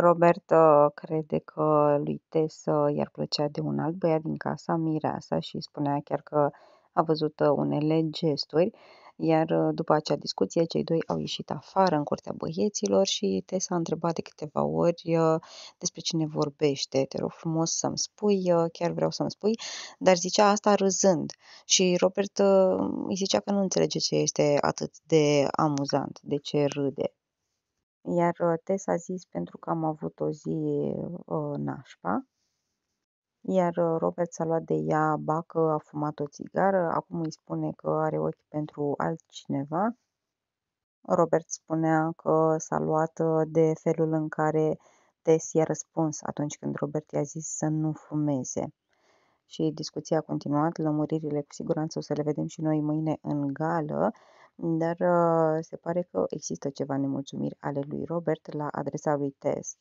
Robert uh, crede că lui Tess uh, i-ar plăcea de un alt băiat din casa, Mireasa, și spunea chiar că a văzut uh, unele gesturi, iar după acea discuție cei doi au ieșit afară în curtea băieților și Tess a întrebat de câteva ori despre cine vorbește, te rog frumos să-mi spui, chiar vreau să-mi spui, dar zicea asta râzând și Robert îi zicea că nu înțelege ce este atât de amuzant, de ce râde. Iar uh, Tess a zis pentru că am avut o zi uh, nașpa. Iar uh, Robert s-a luat de ea, bacă, a fumat o țigară, acum îi spune că are ochi pentru altcineva. Robert spunea că s-a luat de felul în care Tess i-a răspuns atunci când Robert i-a zis să nu fumeze. Și discuția a continuat, lămuririle cu siguranță o să le vedem și noi mâine în gală, dar uh, se pare că există ceva nemulțumiri ale lui Robert la adresa lui Tess.